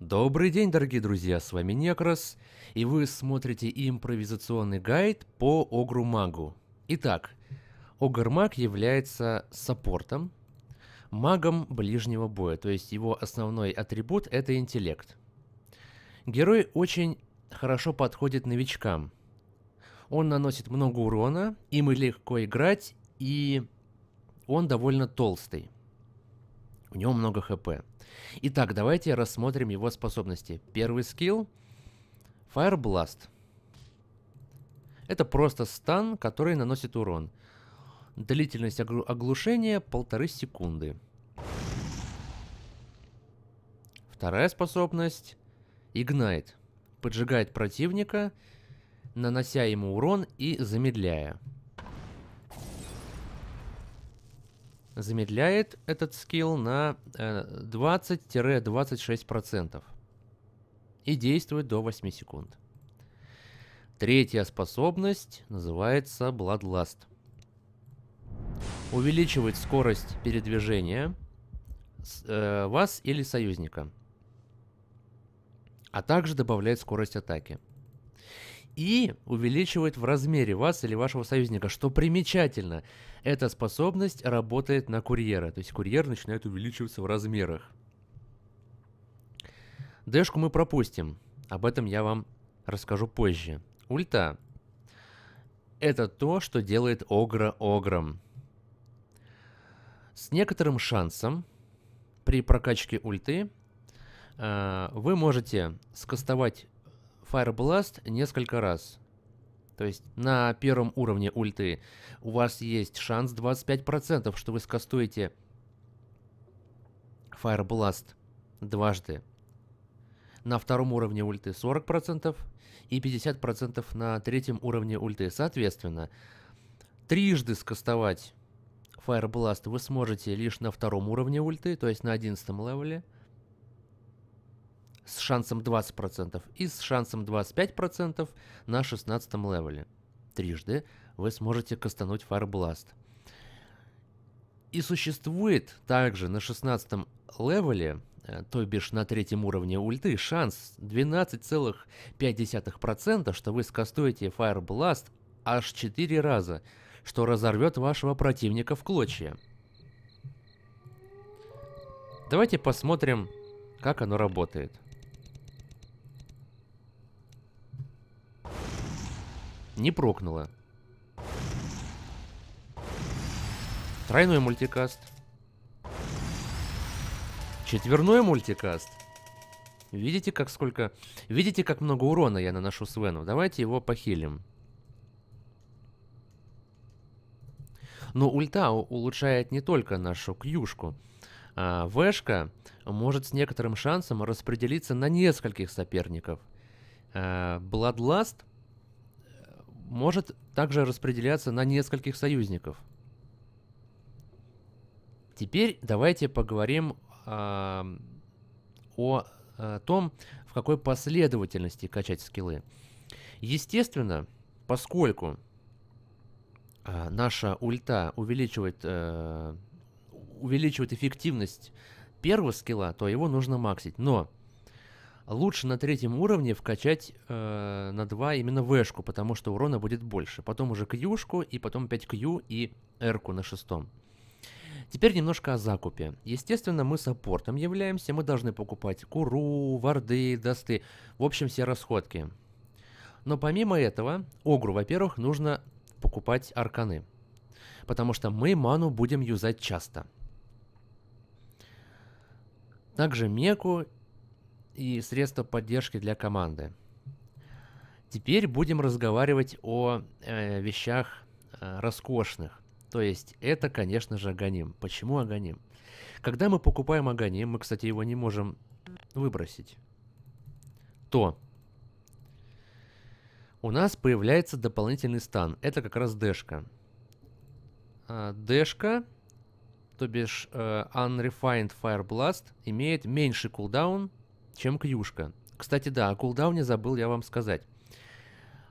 Добрый день, дорогие друзья, с вами Некрос, и вы смотрите импровизационный гайд по Огру Магу. Итак, Огр Маг является саппортом, магом ближнего боя, то есть его основной атрибут это интеллект. Герой очень хорошо подходит новичкам. Он наносит много урона, им легко играть, и он довольно толстый. У него много хп. Итак, давайте рассмотрим его способности. Первый скилл — Fire Blast. Это просто стан, который наносит урон. Длительность огл оглушения — полторы секунды. Вторая способность — Ignite. Поджигает противника, нанося ему урон и замедляя. замедляет этот скилл на 20-26% э, и действует до 8 секунд. Третья способность называется Bloodlust. Увеличивает скорость передвижения э, вас или союзника, а также добавляет скорость атаки – и увеличивает в размере вас или вашего союзника. Что примечательно, эта способность работает на курьера, то есть курьер начинает увеличиваться в размерах. Дэшку мы пропустим, об этом я вам расскажу позже. Ульта. Это то, что делает Огра Огром. С некоторым шансом при прокачке ульты э, вы можете скастовать Fireblast несколько раз. То есть на первом уровне ульты у вас есть шанс 25%, что вы скастуете Fireblast дважды. На втором уровне ульты 40% и 50% на третьем уровне ульты. Соответственно, трижды скастовать Fireblast вы сможете лишь на втором уровне ульты, то есть на 11 левеле – с шансом 20% и с шансом 25% на 16 левеле. Трижды вы сможете кастануть Фарбласт. И существует также на 16 левеле, э, то бишь на третьем уровне ульты, шанс 12,5%, что вы скастуете Fireblast аж 4 раза, что разорвет вашего противника в клочья. Давайте посмотрим, как оно работает. Не прокнула. Тройной мультикаст. Четверной мультикаст. Видите, как сколько... Видите, как много урона я наношу Свену? Давайте его похилим. Но ульта улучшает не только нашу кьюшку. А Вэшка может с некоторым шансом распределиться на нескольких соперников. А, Бладласт может также распределяться на нескольких союзников. Теперь давайте поговорим о, о э, том, в какой последовательности качать скиллы. Естественно, поскольку э, наша ульта увеличивает, э, увеличивает эффективность первого скилла, то его нужно максить. Но Лучше на третьем уровне вкачать э, на 2 именно Вшку, потому что урона будет больше. Потом уже Кьюшку, и потом опять Q и Рку на шестом. Теперь немножко о закупе. Естественно, мы саппортом являемся, мы должны покупать куру, варды, дасты, в общем, все расходки. Но помимо этого, Огру, во-первых, нужно покупать арканы, потому что мы ману будем юзать часто. Также Меку и средства поддержки для команды. Теперь будем разговаривать о э, вещах э, роскошных. То есть это, конечно же, аганим. Почему аганим? Когда мы покупаем аганим, мы, кстати, его не можем выбросить, то у нас появляется дополнительный стан. Это как раз дэшка. А, дэшка, то бишь э, Unrefined Fire Blast, имеет меньший кулдаун чем кьюшка. Кстати, да, о кулдауне забыл я вам сказать.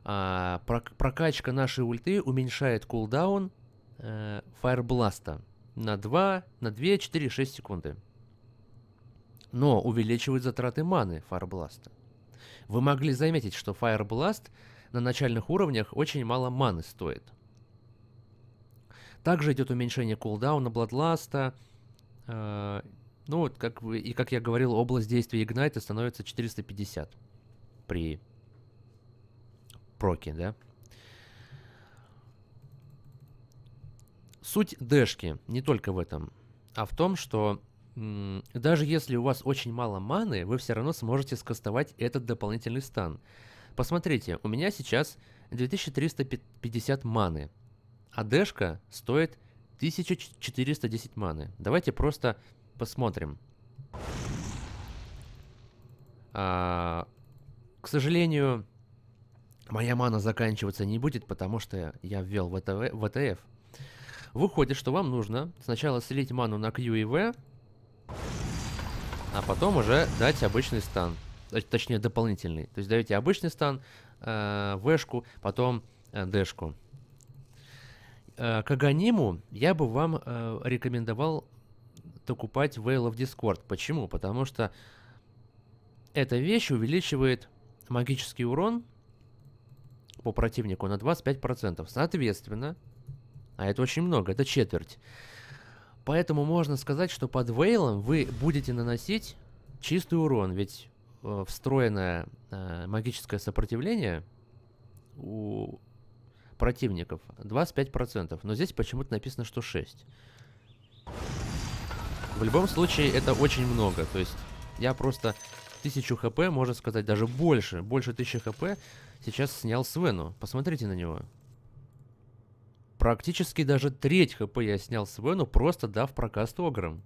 А, прокачка нашей ульты уменьшает кулдаун э, фаербласта на 2, на 2, 4, 6 секунды. Но увеличивает затраты маны фаербласта. Вы могли заметить, что фаербласт на начальных уровнях очень мало маны стоит. Также идет уменьшение кулдауна Бладласта, э, ну вот, как вы, и как я говорил, область действия Игнайта становится 450 при проке, да? Суть дэшки не только в этом, а в том, что даже если у вас очень мало маны, вы все равно сможете скастовать этот дополнительный стан. Посмотрите, у меня сейчас 2350 маны, а дэшка стоит 1410 маны. Давайте просто посмотрим. А, к сожалению, моя мана заканчиваться не будет, потому что я ввел ВТВ, ВТФ. Выходит, что вам нужно сначала слить ману на Q и V, а потом уже дать обычный стан. Точнее, дополнительный. То есть даете обычный стан, э, шку потом э, шку Э, Каганиму я бы вам э, рекомендовал докупать Veil of Discord. Почему? Потому что эта вещь увеличивает магический урон по противнику на 25%. Соответственно, а это очень много, это четверть. Поэтому можно сказать, что под Вейлом вы будете наносить чистый урон, ведь э, встроенное э, магическое сопротивление у противников 25%, но здесь почему-то написано, что 6. В любом случае, это очень много, то есть я просто 1000 хп, можно сказать, даже больше, больше 1000 хп сейчас снял Свену. Посмотрите на него. Практически даже треть хп я снял Свену, просто дав прокаст Огром.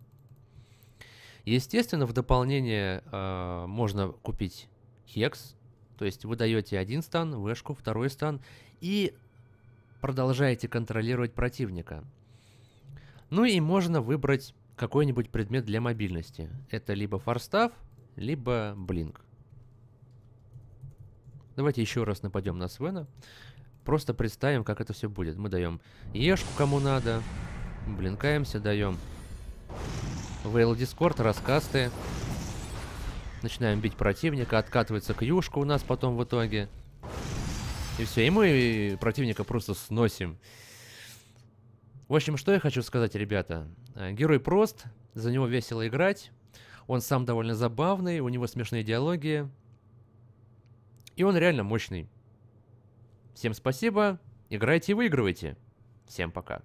Естественно, в дополнение э, можно купить Хекс, то есть вы даете один стан, вешку, второй стан, и продолжаете контролировать противника. Ну и можно выбрать какой-нибудь предмет для мобильности. Это либо форстав, либо блинк. Давайте еще раз нападем на Свена. Просто представим, как это все будет. Мы даем Ешку кому надо. Блинкаемся, даем Вейл Дискорд, раскасты. Начинаем бить противника, откатывается к юшку у нас потом в итоге. И все, и мы противника просто сносим. В общем, что я хочу сказать, ребята. Э, герой прост, за него весело играть. Он сам довольно забавный, у него смешные диалоги. И он реально мощный. Всем спасибо, играйте и выигрывайте. Всем пока.